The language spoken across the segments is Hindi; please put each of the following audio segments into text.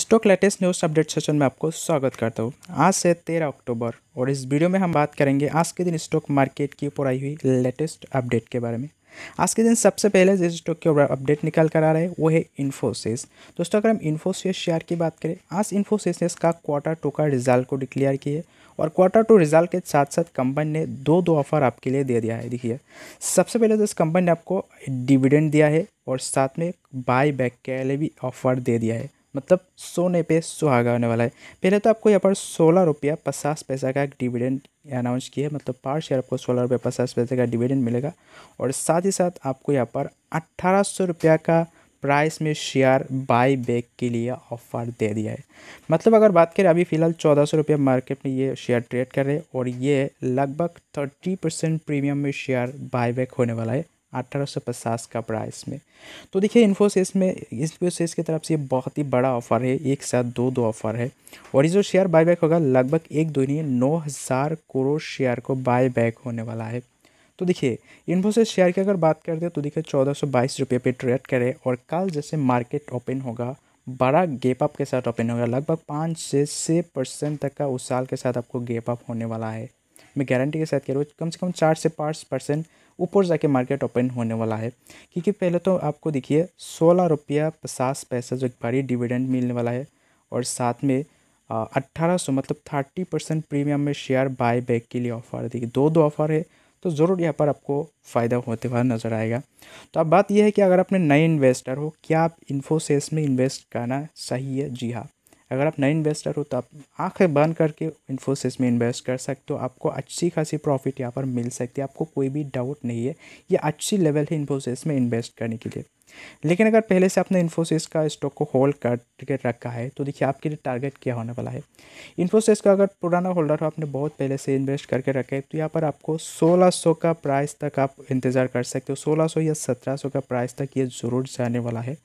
stock latest news update session में आपको स्वागत करता हूँ आज से तेरह अक्टूबर और इस वीडियो में हम बात करेंगे आज के दिन स्टॉक मार्केट की ऊपर आई हुई लेटेस्ट अपडेट के बारे में आज के दिन सबसे पहले जिस स्टॉक के ऊपर अपडेट निकाल कर आ रहे हैं वो है इन्फोसिस दोस्तों अगर हम इन्फोसिस शेयर की बात करें आज इन्फोसिस ने इसका क्वार्टर टू का रिजल्ट को डिक्लेयर किया है और क्वार्टर टू रिजल्ट के साथ साथ कंपनी ने दो दो ऑफर आपके लिए दे दिया है देखिए सबसे पहले तो इस कंपनी ने आपको डिविडेंड दिया है और साथ में बाय बैक के लिए भी ऑफर दे दिया है मतलब सोने पे सुहागा होने वाला है पहले तो आपको यहाँ पर सोलह रुपया पचास पैसा का एक डिविडेंड अनाउंस किया है मतलब पार शेयर आपको सोलह रुपया पचास पैसे का डिविडेंड मिलेगा और साथ ही साथ आपको यहाँ पर अट्ठारह सौ रुपया का प्राइस में शेयर बाई बैक के लिए ऑफर दे दिया है मतलब अगर बात करें अभी फ़िलहाल चौदह सौ रुपया मार्केट में ये शेयर ट्रेड कर रहे हैं और ये लगभग थर्टी परसेंट प्रीमियम में शेयर बाई बैक होने वाला है 1850 का प्राइस में तो देखिए इन्फोसिस में इन्फोसिस की तरफ से बहुत ही बड़ा ऑफ़र है एक साथ दो दो ऑफ़र है और ये जो शेयर बायबैक होगा लगभग एक दुनिया नौ हज़ार करोड़ शेयर को बायबैक होने वाला है तो देखिए इन्फोसिस शेयर की अगर बात करते हैं तो देखिए चौदह सौ बाईस रुपये पे ट्रेड करे और कल जैसे मार्केट ओपन होगा बड़ा गेप अप के साथ ओपन होगा लगभग पाँच से छः परसेंट तक का उस साल के साथ आपको गेप अप होने वाला है मैं गारंटी के साथ कह रहा हूँ कम से कम चार से पाँच परसेंट ऊपर जाके मार्केट ओपन होने वाला है क्योंकि पहले तो आपको देखिए सोलह रुपया पचास पैसा जो एक भारी डिविडेंड मिलने वाला है और साथ में अट्ठारह सौ मतलब थर्टी परसेंट प्रीमियम में शेयर बाय बैक के लिए ऑफ़र देखिए दो दो ऑफ़र है तो ज़रूर यहाँ पर आपको फ़ायदा होते हुआ नज़र आएगा तो अब बात यह है कि अगर आपने नए इन्वेस्टर हो क्या आप इन्फोसेस में इन्वेस्ट करना सही है जी हाँ अगर आप नए इन्वेस्टर हो तो आप आँखें बंद करके इन्फोसिस में इन्वेस्ट कर सकते हो आपको अच्छी खासी प्रॉफिट यहाँ पर मिल सकती है आपको कोई भी डाउट नहीं है ये अच्छी लेवल है इन्फोसिस में इन्वेस्ट करने के लिए लेकिन अगर पहले से आपने इन्फोसिस का स्टॉक को होल्ड करके रखा है तो देखिए आपके लिए टारगेट क्या होने वाला है इन्फोसिस का अगर पुराना होल्डर हो आपने बहुत पहले से इन्वेस्ट करके रखा है तो यहाँ पर आपको 1600 का प्राइस तक आप इंतज़ार कर सकते हो 1600 या 1700 का प्राइस तक ये ज़रूर जाने वाला है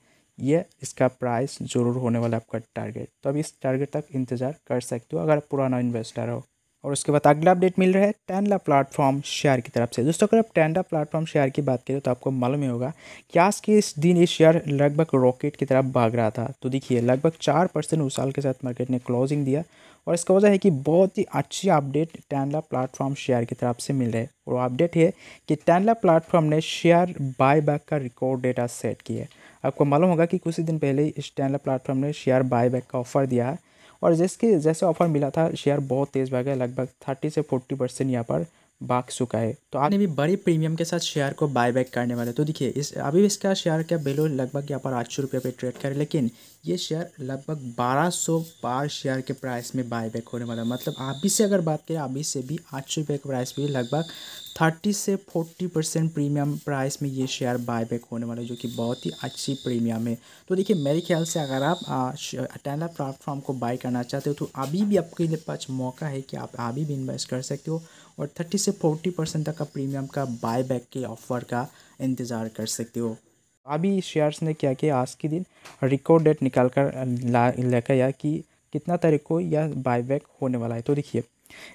ये इसका प्राइस ज़रूर होने वाला आपका टारगेट तो अब इस टारगेट तक इंतज़ार कर सकते हो अगर आप पुराना इन्वेस्टर हो और उसके बाद अगला अपडेट मिल रहा है टेंडा प्लेटफॉर्म शेयर की तरफ से दोस्तों अगर आप टेंडा प्लेटफॉर्म शेयर की बात करें तो आपको मालूम ही होगा कि आज के इस दिन ये शेयर लगभग रॉकेट की तरफ भाग रहा था तो देखिए लगभग चार परसेंट साल के साथ मार्केट ने क्लोजिंग दिया और इसका वजह है कि बहुत ही अच्छी अपडेट टैनला प्लेटफॉर्म शेयर की तरफ से मिल रहे है और अपडेट है कि टैनला प्लेटफॉर्म ने शेयर बायबैक का रिकॉर्ड डेटा सेट किया है आपको मालूम होगा कि कुछ ही दिन पहले इस टैनला प्लेटफॉर्म ने शेयर बायबैक का ऑफर दिया है और जिसके जैसे ऑफर मिला था शेयर बहुत तेज़ भाग गया लगभग थर्टी से फोर्टी परसेंट यहाँ पर बाक चुका है तो आपने भी बड़े प्रीमियम के साथ शेयर को बाय बैक करने वाले तो देखिए इस अभी इसका शेयर का बिलो लगभग यहाँ पर आठ सौ रुपये पर ट्रेड करें लेकिन ये शेयर लगभग बारह सौ बार शेयर के प्राइस में बाय बैक होने वाला है मतलब अभी से अगर बात करें अभी से भी आठ सौ रुपये के प्राइस पर लगभग थर्टी से फोर्टी परसेंट प्रीमियम प्राइस में ये शेयर बाय बैक होने वाला है जो कि बहुत ही अच्छी प्रीमियम है तो देखिए मेरे ख्याल से अगर आप टेंडर प्लेटफॉर्म को बाय करना चाहते हो तो अभी भी आपके लिए पास मौका है कि आप अभी भी इन्वेस्ट कर सकते हो और 30 से 40 परसेंट तक का प्रीमियम का बाय बैक के ऑफ़र का इंतज़ार कर सकते हो अभी शेयर्स ने क्या किया आज के दिन रिकॉर्ड डेट निकाल कर लेकर या कि कितना तारीख को यह बायबैक होने वाला है तो देखिए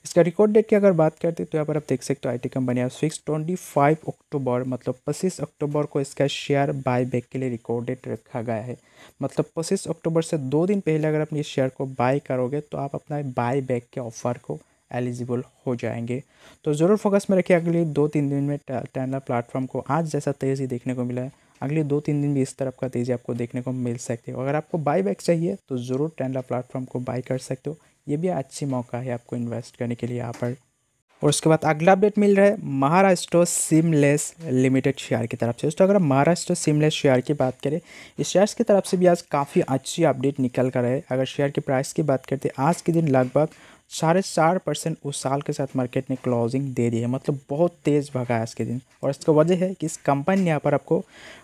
इसका रिकॉर्ड डेट की अगर बात करते तो यहाँ पर आप देख सकते हो I T company fix twenty five October मतलब पच्चीस अक्टूबर को इसका शेयर बायबैक के लिए रिकॉर्ड डेट रखा गया है मतलब पच्चीस अक्टूबर से दो दिन पहले अगर अपने शेयर को बाय करोगे तो आप अपना बाय बैक के ऑफर को एलिजिबल हो जाएंगे तो ज़रूर फोकस में रखिए अगले दो तीन दिन में टेंडर प्लेटफॉर्म को आज जैसा तेज़ी देखने को मिला है अगले दो तीन दिन भी इस तरफ का तेज़ी आपको देखने को मिल सकती है अगर आपको बाई बैक चाहिए तो ज़रूर टेंडा प्लेटफॉर्म को बाई कर सकते हो ये भी अच्छी मौका है आपको इन्वेस्ट करने के लिए यहाँ पर और उसके बाद अगला अपडेट मिल रहा है महाराष्ट्र सिमलेस लिमिटेड शेयर की तरफ से दोस्तों अगर महाराष्ट्र सिमलेस शेयर की बात करें इस शेयर की तरफ से भी आज काफ़ी अच्छी अपडेट निकल कर है अगर शेयर की प्राइस की बात करते आज के दिन लगभग साढ़े चार परसेंट उस साल के साथ मार्केट ने क्लोजिंग दे दी है मतलब बहुत तेज़ भगा है आज के दिन और इसका वजह है कि इस कंपनी ने यहाँ पर आपको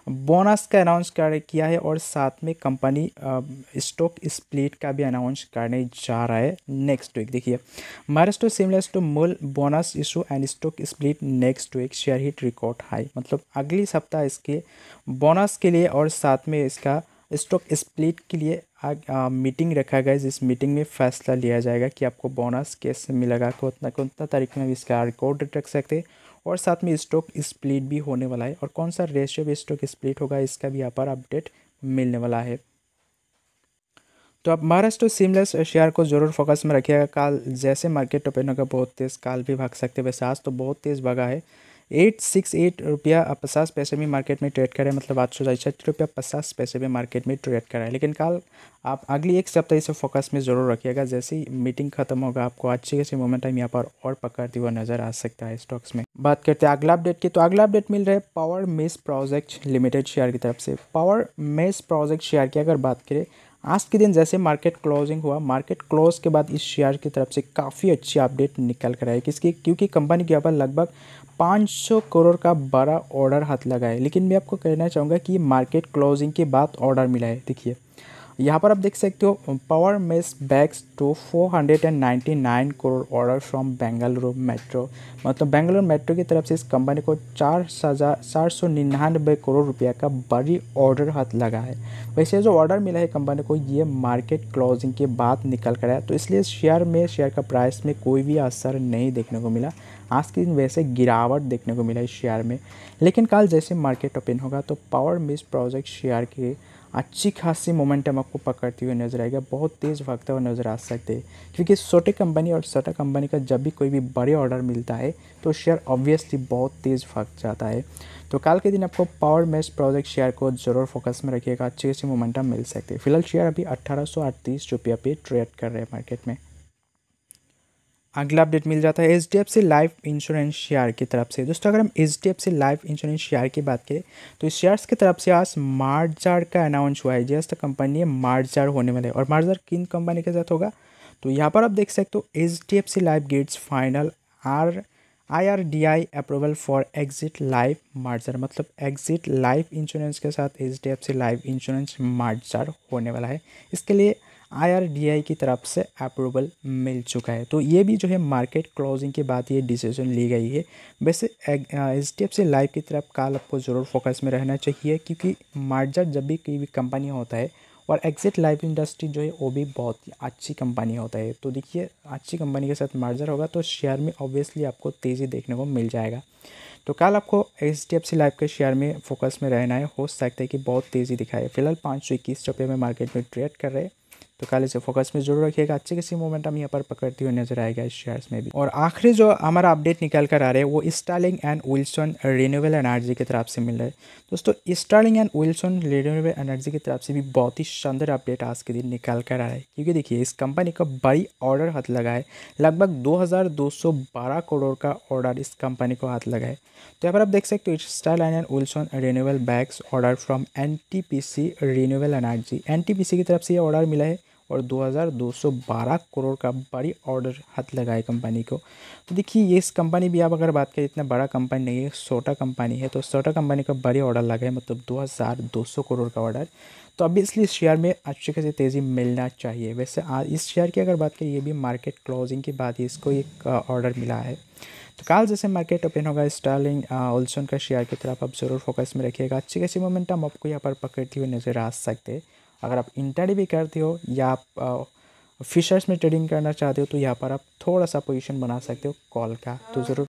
बोनस का अनाउंस कर किया है और साथ में कंपनी स्टॉक स्प्लिट का भी अनाउंस करने जा रहा है नेक्स्ट वीक देखिए महाराष्ट्र सिमिलर्स टू मूल bonus issue and stock split next week share hit record high मतलब अगले सप्ताह इसके बोनस के लिए और साथ में इसका स्टॉक स्प्लिट के लिए हाँ, आज मीटिंग रखा गया जिस मीटिंग में फैसला लिया जाएगा कि आपको बोनस कैसे मिलेगा कितना तो कितना तारीख में इसका रिकॉर्ड रख सकते और साथ में स्टॉक स्प्लिट भी होने वाला है और कौन सा रेशियो भी स्टॉक स्प्लिट होगा इसका भी यहाँ पर अपडेट मिलने वाला है तो आप महाराष्ट्र सिमलेस शेयर को जरूर फोकस में रखिएगा काल जैसे मार्केट ओपन होगा बहुत तेज़ काल भी भाग सकते वैसे आज तो बहुत तेज़ भागा है एट सिक्स एट रुपया पचास पैसे में मार्केट में ट्रेड करें मतलब आठ सौ छठ रुपया पचास पैसे में मार्केट में ट्रेड कराए लेकिन कल आप अगली एक सप्ताह इसे फोकस में ज़रूर रखिएगा जैसे ही मीटिंग खत्म होगा आपको अच्छे खासी मोमेंटम यहाँ पर और पकड़ती हुआ नजर आ सकता है स्टॉक्स में बात करते हैं अगला अपडेट की तो अगला अपडेट मिल रहा है power mech project limited share की तरफ से पावर मेस प्रोजेक्ट शेयर की अगर बात करें आज के दिन जैसे मार्केट क्लोजिंग हुआ मार्केट क्लोज के बाद इस शेयर की तरफ से काफ़ी अच्छी अपडेट निकल कर आई किसकी क्योंकि कंपनी के ऊपर लगभग 500 करोड़ का बड़ा ऑर्डर हाथ लगा है लेकिन मैं आपको कहना चाहूँगा कि मार्केट क्लोजिंग के बाद ऑर्डर मिला है देखिए यहाँ पर आप देख सकते हो power mech bags two four hundred and ninety nine crore order from Bengaluru metro मतलब बेंगलुरु मेट्रो की तरफ से इस कंपनी को चार हजार चार सौ निन्यानबे करोड़ रुपया का बड़ी ऑर्डर हाथ लगा है वैसे जो ऑर्डर मिला है कंपनी को ये मार्केट क्लोजिंग के बाद निकल कर आया तो इसलिए शेयर में शेयर का प्राइस में कोई भी असर नहीं देखने को मिला आज के दिन वैसे गिरावट देखने को मिला इस शेयर में लेकिन कल जैसे मार्केट ओपन होगा तो पावर मिस प्रोजेक्ट शेयर के अच्छी खासी मोमेंटम आपको पकड़ती हुई नज़र आएगा बहुत तेज़ भागता हुआ नज़र आ सकते हैं क्योंकि छोटे कंपनी और छोटा कंपनी का जब भी कोई भी बड़े ऑर्डर मिलता है तो शेयर ऑब्वियसली बहुत तेज़ भाग जाता है तो कल के दिन आपको पावर मेस प्रोजेक्ट शेयर को ज़रूर फोकस में रखिएगा अच्छी खासी मोमेंटम मिल सकती है फिलहाल शेयर अभी अट्ठारह सौ पे ट्रेड कर रहे हैं मार्केट में अगला अपडेट मिल जाता है H D F C life insurance share की तरफ से दोस्तों अगर हम H D F C life insurance share की बात करें तो शेयर्स की तरफ से आज मार्जार का अनाउंस हुआ है जस्ट कंपनी मार्जार होने वाले और मार्जार किन कंपनी के साथ होगा तो यहाँ पर आप देख सकते हो H D F C life gets final R I R D I approval for exit life merger मतलब एग्जिट लाइफ इंश्योरेंस के साथ H D F C life insurance merger होने वाला है इसके लिए आईआरडीआई की तरफ से अप्रूवल मिल चुका है तो ये भी जो है मार्केट क्लोजिंग के बाद ये डिसीजन ली गई है वैसे H D F C life की तरफ कल आपको ज़रूर फोकस में रहना चाहिए क्योंकि मार्जर जब भी कोई भी कंपनी होता है और एग्जिट लाइफ इंडस्ट्री जो है वो भी बहुत ही अच्छी कंपनी होता है तो देखिए अच्छी कंपनी के साथ मार्जर होगा तो शेयर में ऑब्वियसली आपको तेज़ी देखने को मिल जाएगा तो कल आपको H D F C life के शेयर में फोकस में रहना है हो सकता है कि बहुत तेज़ी दिखाए फिलहाल पाँच सौ इक्कीस रुपये में मार्केट में ट्रेड कर रहे हैं तो कल इसे फोकस में जरूर रखिएगा अच्छे किसी मोमेंट हम यहाँ पर पकड़ती हुई नजर आएगा इस शेयर्स में भी और आखिरी जो हमारा अपडेट निकल कर आ रहा है वो Sterling and Wilson renewable energy की तरफ से मिल रहा है दोस्तों Sterling and Wilson renewable energy की तरफ से भी बहुत ही शानदार अपडेट आज के दिन निकल कर आ रहा है क्योंकि देखिए इस कंपनी का बड़ी ऑर्डर हाथ लगा है लगभग दो करोड़ का ऑर्डर इस कंपनी को हाथ लगा है तो यहाँ पर आप देख सकते हो Sterling and Wilson renewable bags order from N T P C renewable energy N T P C की तरफ से ये ऑर्डर मिला है और 2212 करोड़ का बड़ी ऑर्डर हाथ लगाए कंपनी को तो देखिए ये इस कंपनी भी आप अगर बात करें इतना बड़ा कंपनी नहीं है छोटा कंपनी है तो छोटा कंपनी का बड़ी ऑर्डर लगाए मतलब 2200 करोड़ का ऑर्डर तो अभी इसलिए इस शेयर में अच्छी खासी तेज़ी मिलना चाहिए वैसे आज इस शेयर की अगर बात करें ये भी मार्केट क्लोजिंग की बात ही इसको एक ऑर्डर मिला है तो कल जैसे मार्केट ओपन होगा स्टार्लिंग ओल्सन का शेयर की तरफ आप ज़रूर फोकस में रखिएगा अच्छी खासी मोमेंटम आपको यहाँ पर पकड़ती हुई नज़र आ सकते हैं अगर आप इंटर भी करते हो या आप फिशर्स में ट्रेडिंग करना चाहते हो तो यहाँ पर आप थोड़ा सा पोजीशन बना सकते हो कॉल का तो ज़रूर